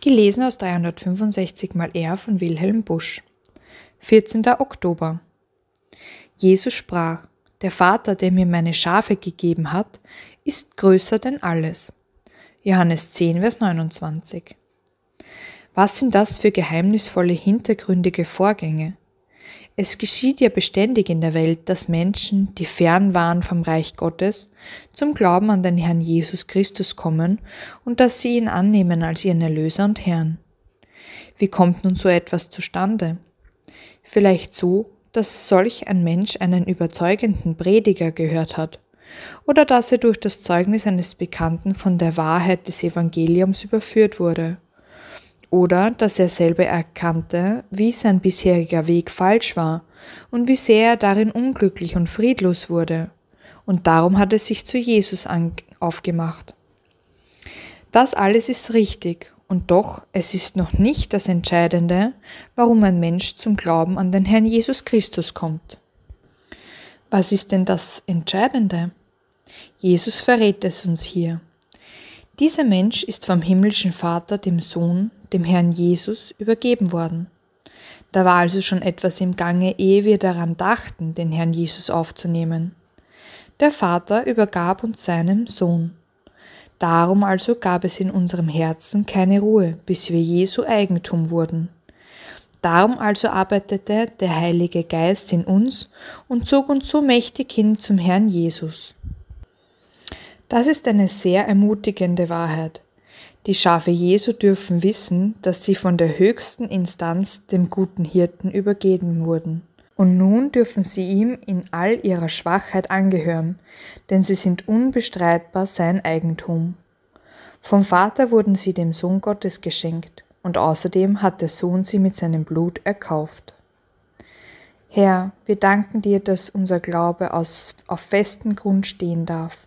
Gelesen aus 365 mal R von Wilhelm Busch. 14. Oktober. Jesus sprach, der Vater, der mir meine Schafe gegeben hat, ist größer denn alles. Johannes 10, Vers 29. Was sind das für geheimnisvolle hintergründige Vorgänge? Es geschieht ja beständig in der Welt, dass Menschen, die fern waren vom Reich Gottes, zum Glauben an den Herrn Jesus Christus kommen und dass sie ihn annehmen als ihren Erlöser und Herrn. Wie kommt nun so etwas zustande? Vielleicht so, dass solch ein Mensch einen überzeugenden Prediger gehört hat oder dass er durch das Zeugnis eines Bekannten von der Wahrheit des Evangeliums überführt wurde oder dass er selber erkannte, wie sein bisheriger Weg falsch war und wie sehr er darin unglücklich und friedlos wurde, und darum hat er sich zu Jesus aufgemacht. Das alles ist richtig, und doch es ist noch nicht das Entscheidende, warum ein Mensch zum Glauben an den Herrn Jesus Christus kommt. Was ist denn das Entscheidende? Jesus verrät es uns hier. Dieser Mensch ist vom himmlischen Vater, dem Sohn, dem Herrn Jesus, übergeben worden. Da war also schon etwas im Gange, ehe wir daran dachten, den Herrn Jesus aufzunehmen. Der Vater übergab uns seinem Sohn. Darum also gab es in unserem Herzen keine Ruhe, bis wir Jesu Eigentum wurden. Darum also arbeitete der Heilige Geist in uns und zog uns so mächtig hin zum Herrn Jesus. Das ist eine sehr ermutigende Wahrheit. Die Schafe Jesu dürfen wissen, dass sie von der höchsten Instanz, dem guten Hirten, übergeben wurden. Und nun dürfen sie ihm in all ihrer Schwachheit angehören, denn sie sind unbestreitbar sein Eigentum. Vom Vater wurden sie dem Sohn Gottes geschenkt, und außerdem hat der Sohn sie mit seinem Blut erkauft. Herr, wir danken dir, dass unser Glaube aus, auf festen Grund stehen darf